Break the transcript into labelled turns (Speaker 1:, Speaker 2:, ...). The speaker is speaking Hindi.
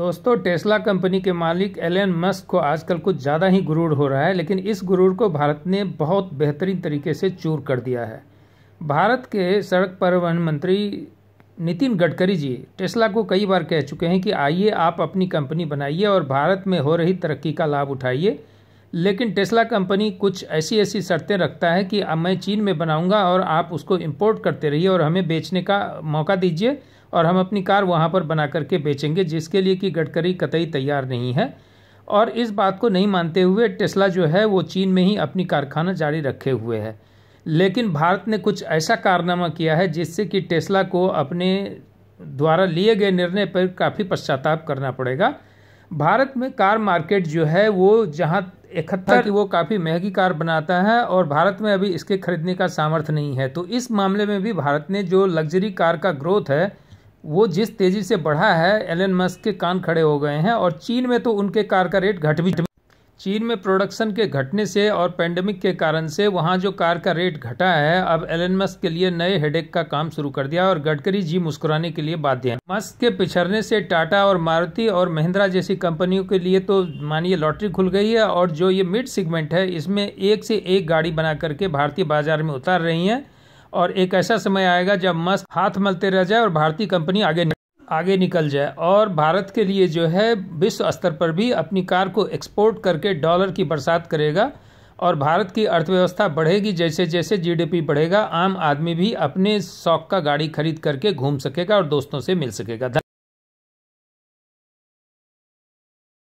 Speaker 1: दोस्तों टेस्ला कंपनी के मालिक एलन मस्क को आजकल कुछ ज़्यादा ही गुरूर हो रहा है लेकिन इस गुरूर को भारत ने बहुत बेहतरीन तरीके से चूर कर दिया है भारत के सड़क परिवहन मंत्री नितिन गडकरी जी टेस्ला को कई बार कह चुके हैं कि आइए आप अपनी कंपनी बनाइए और भारत में हो रही तरक्की का लाभ उठाइए लेकिन टेस्ला कंपनी कुछ ऐसी ऐसी शर्तें रखता है कि अब मैं चीन में बनाऊंगा और आप उसको इंपोर्ट करते रहिए और हमें बेचने का मौका दीजिए और हम अपनी कार वहाँ पर बना करके बेचेंगे जिसके लिए कि गडकरी कतई तैयार नहीं है और इस बात को नहीं मानते हुए टेस्ला जो है वो चीन में ही अपनी कारखाना जारी रखे हुए है लेकिन भारत ने कुछ ऐसा कारनामा किया है जिससे कि टेस्ला को अपने द्वारा लिए गए निर्णय पर काफ़ी पश्चाताप करना पड़ेगा भारत में कार मार्केट जो है वो जहाँ इकहत्तर वो काफ़ी महंगी कार बनाता है और भारत में अभी इसके खरीदने का सामर्थ्य नहीं है तो इस मामले में भी भारत ने जो लग्जरी कार का ग्रोथ है वो जिस तेज़ी से बढ़ा है एलन मस्क के कान खड़े हो गए हैं और चीन में तो उनके कार का रेट घट भी चीन में प्रोडक्शन के घटने से और पेंडेमिक के कारण से वहाँ जो कार का रेट घटा है अब एलन मस्क के लिए नए हेडेक का काम शुरू कर दिया और गडकरी जी मुस्कुराने के लिए बाध्य हैं मस्क के पिछड़ने से टाटा और मारुति और महिंद्रा जैसी कंपनियों के लिए तो मानिए लॉटरी खुल गई है और जो ये मिड सेगमेंट है इसमें एक से एक गाड़ी बना करके भारतीय बाजार में उतार रही हैं और एक ऐसा समय आएगा जब मस्क हाथ मलते रह जाए और भारतीय कंपनी आगे आगे निकल जाए और भारत के लिए जो है विश्व स्तर पर भी अपनी कार को एक्सपोर्ट करके डॉलर की बरसात करेगा और भारत की अर्थव्यवस्था बढ़ेगी जैसे जैसे जीडीपी बढ़ेगा आम आदमी भी अपने शौक का गाड़ी खरीद करके घूम सकेगा और दोस्तों से मिल सकेगा